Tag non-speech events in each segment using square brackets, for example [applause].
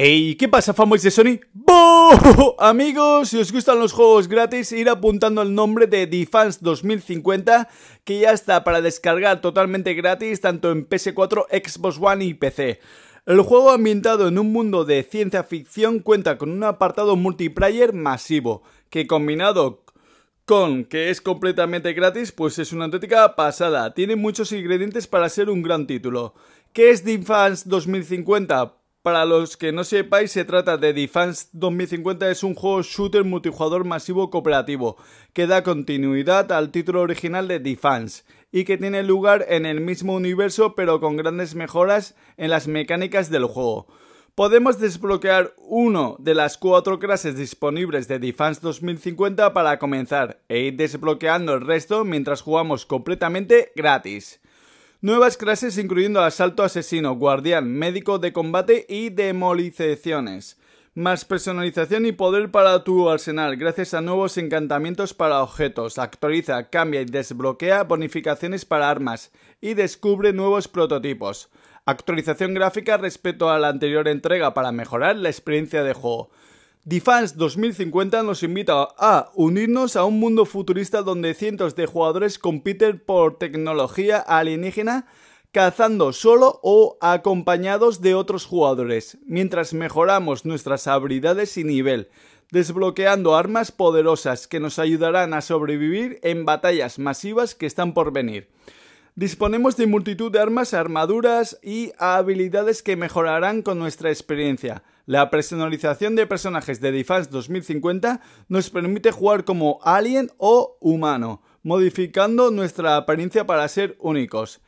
¡Ey! ¿Qué pasa, famosos de Sony? ¡Boo! [laughs] Amigos, si os gustan los juegos gratis, ir apuntando el nombre de Fans 2050, que ya está para descargar totalmente gratis tanto en PS4, Xbox One y PC. El juego ambientado en un mundo de ciencia ficción cuenta con un apartado multiplayer masivo, que combinado con que es completamente gratis, pues es una auténtica pasada. Tiene muchos ingredientes para ser un gran título. ¿Qué es Fans 2050? Para los que no sepáis, se trata de Defense 2050, es un juego shooter multijugador masivo cooperativo que da continuidad al título original de Defense y que tiene lugar en el mismo universo pero con grandes mejoras en las mecánicas del juego. Podemos desbloquear uno de las cuatro clases disponibles de Defense 2050 para comenzar e ir desbloqueando el resto mientras jugamos completamente gratis. Nuevas clases incluyendo asalto asesino, guardián, médico de combate y demoliciones. Más personalización y poder para tu arsenal gracias a nuevos encantamientos para objetos. Actualiza, cambia y desbloquea bonificaciones para armas y descubre nuevos prototipos. Actualización gráfica respecto a la anterior entrega para mejorar la experiencia de juego. Defense 2050 nos invita a unirnos a un mundo futurista donde cientos de jugadores compiten por tecnología alienígena cazando solo o acompañados de otros jugadores, mientras mejoramos nuestras habilidades y nivel, desbloqueando armas poderosas que nos ayudarán a sobrevivir en batallas masivas que están por venir. Disponemos de multitud de armas, armaduras y habilidades que mejorarán con nuestra experiencia. La personalización de personajes de Defense 2050 nos permite jugar como alien o humano, modificando nuestra apariencia para ser únicos.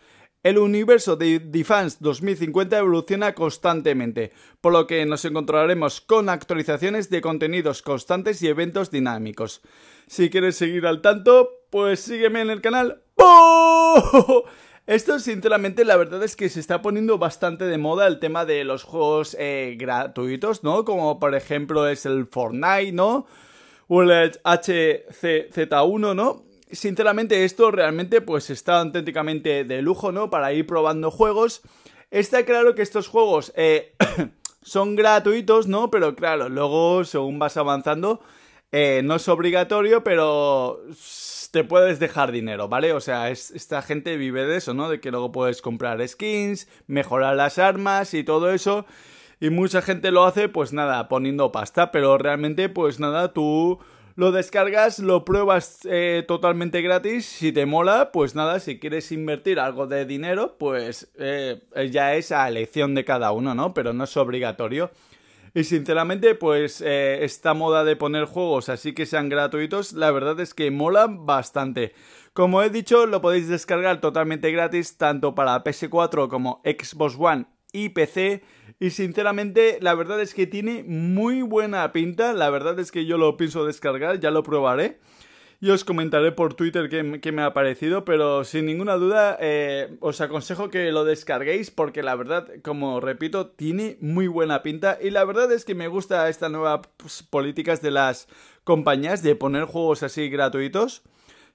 El universo de Defense 2050 evoluciona constantemente, por lo que nos encontraremos con actualizaciones de contenidos constantes y eventos dinámicos. Si quieres seguir al tanto, pues sígueme en el canal ¡Oh! [laughs] Esto, sinceramente, la verdad es que se está poniendo bastante de moda el tema de los juegos eh, gratuitos, ¿no? Como por ejemplo es el Fortnite, ¿no? O el HCZ1, ¿no? Sinceramente, esto realmente pues está auténticamente de lujo, ¿no? Para ir probando juegos. Está claro que estos juegos eh, [coughs] son gratuitos, ¿no? Pero claro, luego, según vas avanzando, eh, no es obligatorio, pero te puedes dejar dinero, ¿vale? O sea, esta gente vive de eso, ¿no? De que luego puedes comprar skins, mejorar las armas y todo eso. Y mucha gente lo hace, pues nada, poniendo pasta, pero realmente, pues nada, tú lo descargas, lo pruebas eh, totalmente gratis. Si te mola, pues nada, si quieres invertir algo de dinero, pues eh, ya es a elección de cada uno, ¿no? Pero no es obligatorio. Y sinceramente, pues eh, esta moda de poner juegos así que sean gratuitos, la verdad es que molan bastante. Como he dicho, lo podéis descargar totalmente gratis tanto para PS4 como Xbox One y PC. Y sinceramente, la verdad es que tiene muy buena pinta. La verdad es que yo lo pienso descargar, ya lo probaré y os comentaré por Twitter qué, me ha parecido, pero sin ninguna duda eh, os aconsejo que lo descarguéis porque la verdad, como repito, tiene muy buena pinta y la verdad es que me gusta esta nueva pues, políticas de las compañías de poner juegos así gratuitos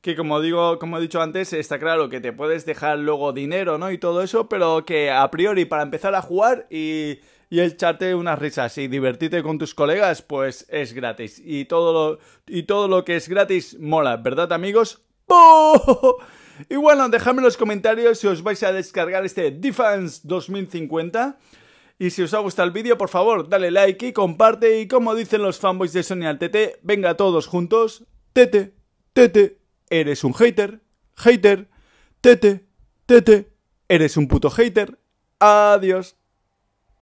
que como digo, como he dicho antes, está claro que te puedes dejar luego dinero, ¿no? Y todo eso, pero que a priori para empezar a jugar y, echarte unas risas y divertirte con tus colegas, pues es gratis. Y todo lo, y todo lo que es gratis mola, ¿verdad amigos? Y bueno, dejadme en los comentarios si os vais a descargar este Defense 2050. Y si os ha gustado el vídeo, por favor, dale like y comparte. Y como dicen los fanboys de Sony al TT, venga todos juntos, TT, tete eres un hater, hater, tete, tete, eres un puto hater. Adiós.